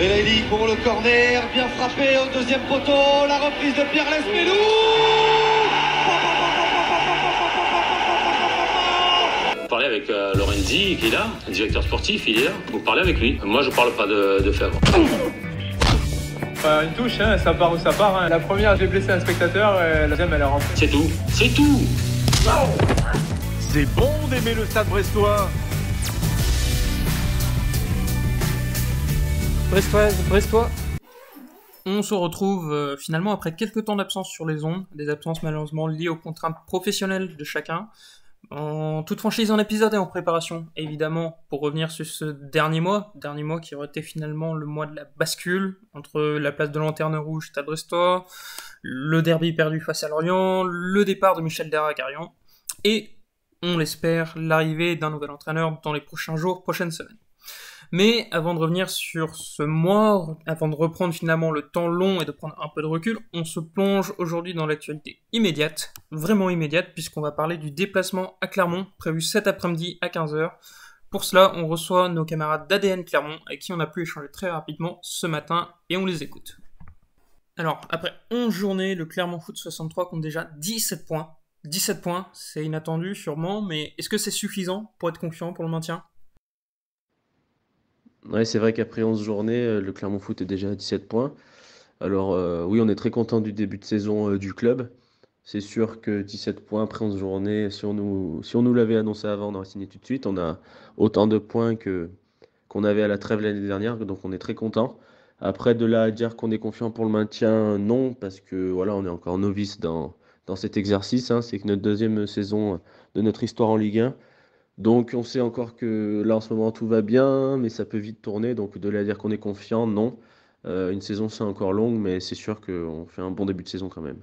Belaïli pour le corner, bien frappé au deuxième poteau, la reprise de Pierre Lespelou Vous parlez avec euh, Lorenzi qui est là, directeur sportif, il est là, vous parlez avec lui. Moi je parle pas de, de Fèvre. une touche, hein, ça part où ça part. Hein. La première, j'ai blessé un spectateur, et la deuxième, elle est rentrée. C'est tout, c'est tout C'est bon d'aimer le stade brestois Brestoise, Brestois. On se retrouve euh, finalement après quelques temps d'absence sur les ondes, des absences malheureusement liées aux contraintes professionnelles de chacun. En toute franchise, un épisode et en préparation, évidemment, pour revenir sur ce dernier mois, dernier mois qui aurait été finalement le mois de la bascule entre la place de Lanterne Rouge, à Brestois, le derby perdu face à Lorient, le départ de Michel Daracarian et, on l'espère, l'arrivée d'un nouvel entraîneur dans les prochains jours, prochaines semaines. Mais avant de revenir sur ce mois, avant de reprendre finalement le temps long et de prendre un peu de recul, on se plonge aujourd'hui dans l'actualité immédiate, vraiment immédiate, puisqu'on va parler du déplacement à Clermont, prévu cet après-midi à 15h. Pour cela, on reçoit nos camarades d'ADN Clermont, avec qui on a pu échanger très rapidement ce matin, et on les écoute. Alors, après 11 journées, le Clermont Foot 63 compte déjà 17 points. 17 points, c'est inattendu sûrement, mais est-ce que c'est suffisant pour être confiant pour le maintien oui, c'est vrai qu'après 11 journées, euh, le Clermont Foot est déjà à 17 points. Alors euh, oui, on est très content du début de saison euh, du club. C'est sûr que 17 points après 11 journées, si on nous, si on nous l'avait annoncé avant, on aurait signé tout de suite. On a autant de points que qu'on avait à la trêve l'année dernière, donc on est très content. Après, de là à dire qu'on est confiant pour le maintien, non, parce que voilà, on est encore novice dans, dans cet exercice. Hein. C'est que notre deuxième saison de notre histoire en Ligue 1. Donc on sait encore que là en ce moment tout va bien, mais ça peut vite tourner. Donc de là à dire qu'on est confiant, non. Euh, une saison c'est encore longue, mais c'est sûr qu'on fait un bon début de saison quand même.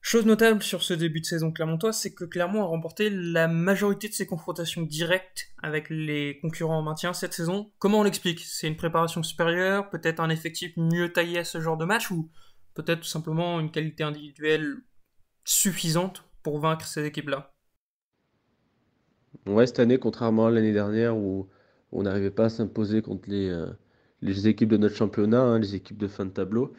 Chose notable sur ce début de saison clermontois, c'est que Clermont a remporté la majorité de ses confrontations directes avec les concurrents en maintien cette saison. Comment on l'explique C'est une préparation supérieure, peut-être un effectif mieux taillé à ce genre de match, ou peut-être tout simplement une qualité individuelle suffisante pour vaincre ces équipes-là Ouais, cette année, contrairement à l'année dernière où on n'arrivait pas à s'imposer contre les, euh, équipes de notre championnat, hein, les équipes de fin de tableau,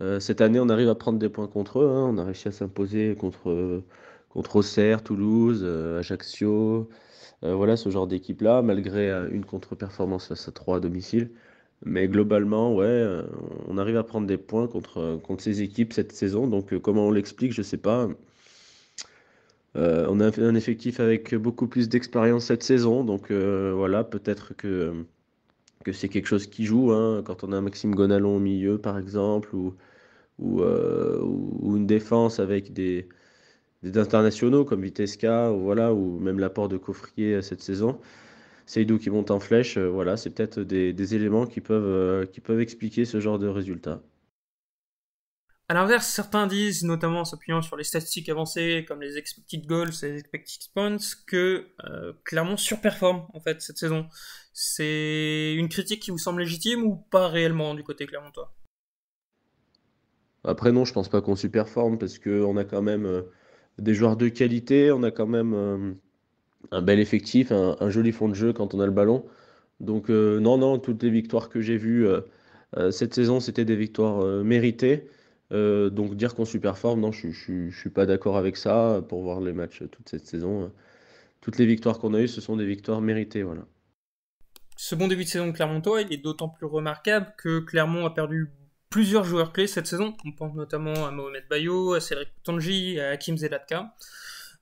euh, cette année, on arrive à prendre des points contre eux. Hein. On a réussi à s'imposer contre, contre Auxerre, Toulouse, euh, Ajaccio. voilà ce genre d'équipe-là, malgré une contre-performance face à trois à domicile. Mais globalement, ouais, on arrive à prendre des points contre, contre ces équipes cette saison. Donc, comment on l'explique, je ne sais pas. Euh, on a un effectif avec beaucoup plus d'expérience cette saison, donc euh, voilà, peut-être que, c'est quelque chose qui joue. Hein, quand on a un Maxime Gonalon au milieu, par exemple, ou, euh, une défense avec des, internationaux comme Vitesca, ou, voilà, ou même l'apport de Coffrier cette saison. Seydou qui monte en flèche, voilà, c'est peut-être des, éléments qui peuvent, qui peuvent expliquer ce genre de résultat. A l'inverse, certains disent, notamment en s'appuyant sur les statistiques avancées comme les expected goals et les expected points, que euh, Clermont surperforme en fait cette saison. C'est une critique qui vous semble légitime ou pas réellement du côté clermontois Après non, je pense pas qu'on surperforme parce qu'on a quand même euh, des joueurs de qualité, on a quand même euh, un bel effectif, un, un, joli fond de jeu quand on a le ballon. Donc non, non, toutes les victoires que j'ai vues cette saison, c'était des victoires méritées. Euh, donc dire qu'on superforme, non, je ne suis pas d'accord avec ça pour voir les matchs toute cette saison. Toutes les victoires qu'on a eues, ce sont des victoires méritées. Voilà. Ce bon début de saison de Clermontois, il est d'autant plus remarquable que Clermont a perdu plusieurs joueurs clés cette saison. On pense notamment à Mohamed Bayo, à Cédric Tangi, à Hakim Zelatka.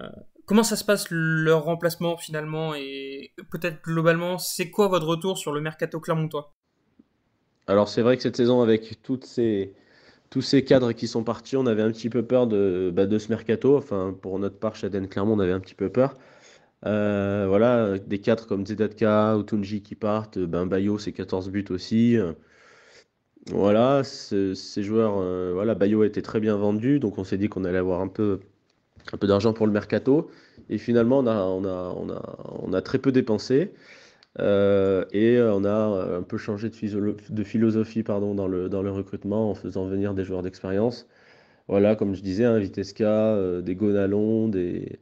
Euh, comment ça se passe leur remplacement finalement et peut-être globalement, c'est quoi votre retour sur le mercato clermontois Alors c'est vrai que cette saison avec toutes ces tous ces cadres qui sont partis, on avait un petit peu peur de, bah, ce mercato. Enfin, pour notre part, Chaden Clermont, on avait un petit peu peur. Euh, voilà, des cadres comme Zedatka, Otunji qui partent, ben Bayo, c'est 14 buts aussi. Voilà, ces joueurs, euh, voilà, Bayo a été très bien vendu, donc on s'est dit qu'on allait avoir un peu, un peu d'argent pour le mercato. Et finalement, on a, on a, on a très peu dépensé. Euh, et euh, on a euh, un peu changé de, de philosophie pardon, dans, le, dans le recrutement en faisant venir des joueurs d'expérience. Voilà, comme je disais, hein, Vitesca, des Gonalons des,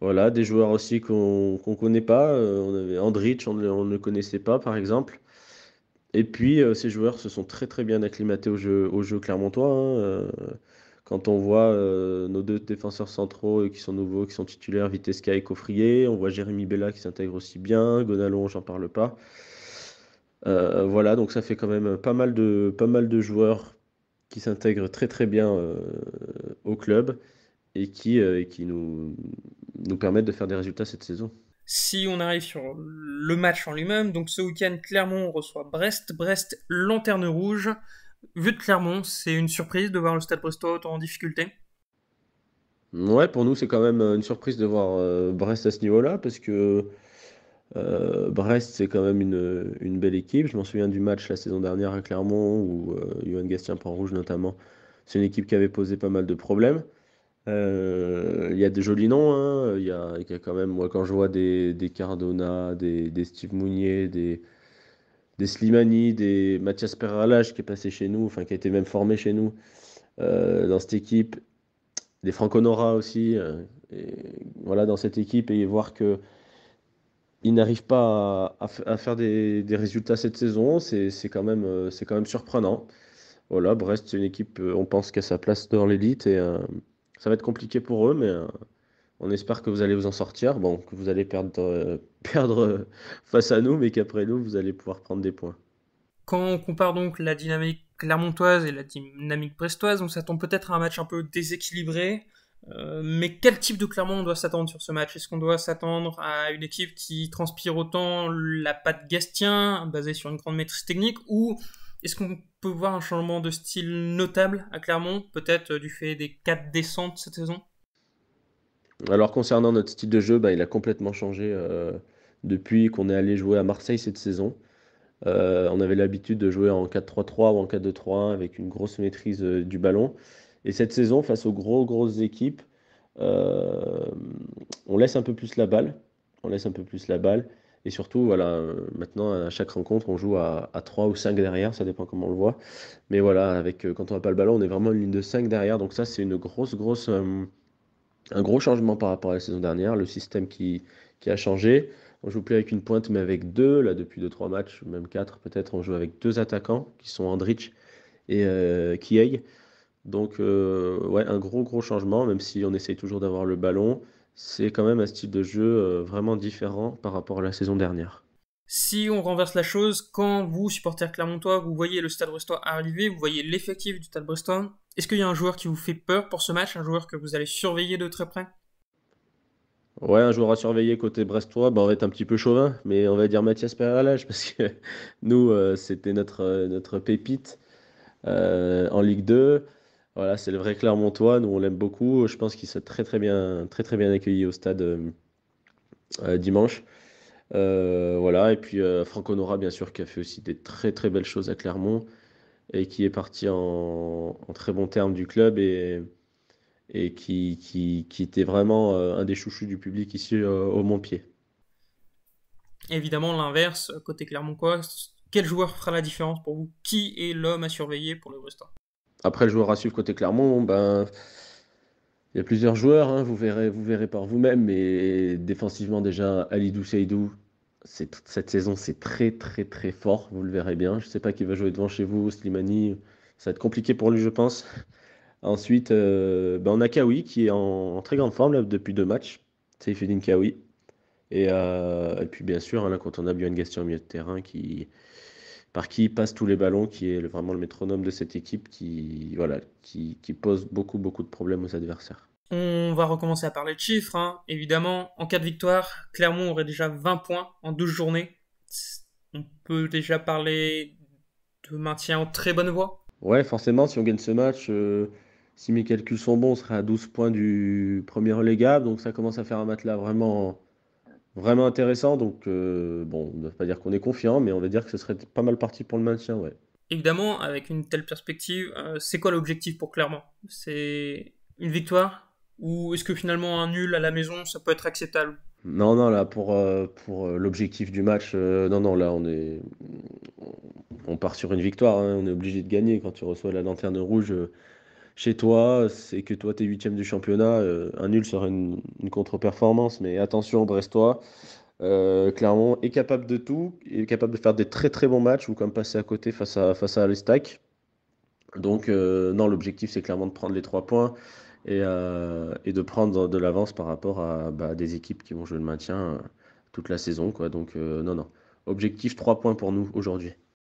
voilà, des joueurs aussi qu'on ne connaît pas. on avait Andrich, on, on, ne connaissait pas par exemple. Et puis ces joueurs se sont très très bien acclimatés au jeu, au jeu clermontois. Hein, quand on voit euh, nos deux défenseurs centraux euh, qui sont nouveaux, qui sont titulaires, Vitesca et Coffrier, on voit Jérémy Bella qui s'intègre aussi bien, Gonalon, j'en parle pas. Euh, voilà, donc ça fait quand même pas mal de, pas mal de joueurs qui s'intègrent très très bien au club et qui, qui nous, nous permettent de faire des résultats cette saison. Si on arrive sur le match en lui-même, donc ce week-end, Clermont reçoit Brest. Brest, lanterne rouge. Vu de Clermont, c'est une surprise de voir le Stade Brestois autant en difficulté Ouais, pour nous, c'est quand même euh, une surprise de voir euh, Brest à ce niveau-là, parce que euh, Brest, c'est quand même une, belle équipe. Je m'en souviens du match la saison dernière à Clermont, où Johan Gastien prend rouge notamment. C'est une équipe qui avait posé pas mal de problèmes. Il y a des jolis noms, hein. il quand même, moi quand je vois des, Cardona, des Steve Mounier, des, des Slimani, des Mathias Perralage qui est passé chez nous, enfin qui a été même formé chez nous euh, dans cette équipe, des Franco Nora aussi, euh, voilà dans cette équipe et voir que ils n'arrivent pas à, faire des, résultats cette saison, c'est quand même euh, c'est quand même surprenant. Voilà, Brest c'est une équipe, on pense qu'à sa place dans l'élite et ça va être compliqué pour eux, mais on espère que vous allez vous en sortir, bon, que vous allez perdre, euh, perdre euh, face à nous, mais qu'après nous, vous allez pouvoir prendre des points. Quand on compare donc la dynamique clermontoise et la dynamique brestoise, on s'attend peut-être à un match un peu déséquilibré. Euh, mais quel type de Clermont on doit s'attendre sur ce match Est-ce qu'on doit s'attendre à une équipe qui transpire autant la patte Gastien, basée sur une grande maîtrise technique, ou est-ce qu'on peut voir un changement de style notable à Clermont, peut-être du fait des quatre descentes cette saison alors concernant notre style de jeu, bah, il a complètement changé euh, depuis qu'on est allé jouer à Marseille cette saison. Euh, on avait l'habitude de jouer en 4-3-3 ou en 4 2 3 avec une grosse maîtrise euh, du ballon. Et cette saison, face aux gros, grosses équipes, on laisse un peu plus la balle. On laisse un peu plus la balle. Et surtout, voilà, maintenant, à chaque rencontre, on joue à, à 3 ou 5 derrière, ça dépend comment on le voit. Mais voilà, avec, quand on n'a pas le ballon, on est vraiment une ligne de 5 derrière. Donc ça, c'est une grosse, grosse un gros changement par rapport à la saison dernière, le système qui, qui a changé. On joue plus avec une pointe, mais avec deux. Là, depuis deux trois matchs, même quatre peut-être, on joue avec deux attaquants qui sont Andrich et euh, Donc, euh, ouais, un gros, gros changement, même si on essaye toujours d'avoir le ballon. C'est quand même un style de jeu euh, vraiment différent par rapport à la saison dernière. Si on renverse la chose, quand vous, supporters clermontois, vous voyez le Stade Brestois arriver, vous voyez l'effectif du Stade Brestois, est-ce qu'il y a un joueur qui vous fait peur pour ce match, un joueur que vous allez surveiller de très près Ouais, un joueur à surveiller côté brestois, bah, on va être un petit peu chauvin, mais on va dire Mathias Peralage, parce que nous, euh, c'était notre, euh, pépite euh, en Ligue 2. Voilà, c'est le vrai Clermontois, nous on l'aime beaucoup. Je pense qu'il s'est très très bien, très, très bien accueilli au stade dimanche. Euh, voilà, et puis euh, Franco Nora bien sûr, qui a fait aussi des très très belles choses à Clermont et qui est parti en, très bon terme du club et, et qui, qui, était vraiment euh, un des chouchous du public ici au Montpied. Évidemment, l'inverse, côté Clermont quoi quel joueur fera la différence pour vous Qui est l'homme à surveiller pour le reste? Après, le joueur à suivre côté Clermont, ben. Il y a plusieurs joueurs, hein, vous, verrez, vous verrez par vous-même, mais défensivement déjà, Ali Seydou, cette saison, c'est très très très fort, vous le verrez bien. Je ne sais pas qui va jouer devant chez vous, Slimani, ça va être compliqué pour lui, je pense. Ensuite, euh, ben, on a Kawi qui est en, très grande forme depuis deux matchs, Seyfedin Kawi. Euh, et, puis bien sûr, là, quand on a au milieu de terrain, qui, par qui passe tous les ballons, qui est vraiment le métronome de cette équipe, qui, voilà, qui pose beaucoup beaucoup de problèmes aux adversaires. On va recommencer à parler de chiffres. Hein. Évidemment, en cas de victoire, Clermont aurait déjà 20 points en 12 journées. On peut déjà parler de maintien en très bonne voie. Ouais, forcément, si on gagne ce match, euh, si mes calculs sont bons, on sera à 12 points du premier relégable. Donc ça commence à faire un matelas vraiment, vraiment intéressant. Donc euh, bon, on ne doit pas dire qu'on est confiant, mais on va dire que ce serait pas mal parti pour le maintien, ouais. Évidemment, avec une telle perspective, euh, c'est quoi l'objectif pour Clermont C'est une victoire ou est-ce que finalement un nul à la maison, ça peut être acceptable Non, non, là, pour, euh, pour euh, l'objectif du match, euh, non, non, là, on est. On part sur une victoire, hein. on est obligé de gagner. Quand tu reçois la lanterne rouge chez toi, c'est que toi, tu es huitième du championnat. un nul serait une, contre-performance, mais attention, Brestois. clairement, est capable de tout, est capable de faire des très très bons matchs ou comme passer à côté face à face à l'Estac. Donc non, l'objectif c'est clairement de prendre les trois points. Euh, et, de prendre de l'avance par rapport à bah, des équipes qui vont jouer le maintien euh, toute la saison. Quoi. Donc, euh, non, non. Objectif 3 points pour nous aujourd'hui.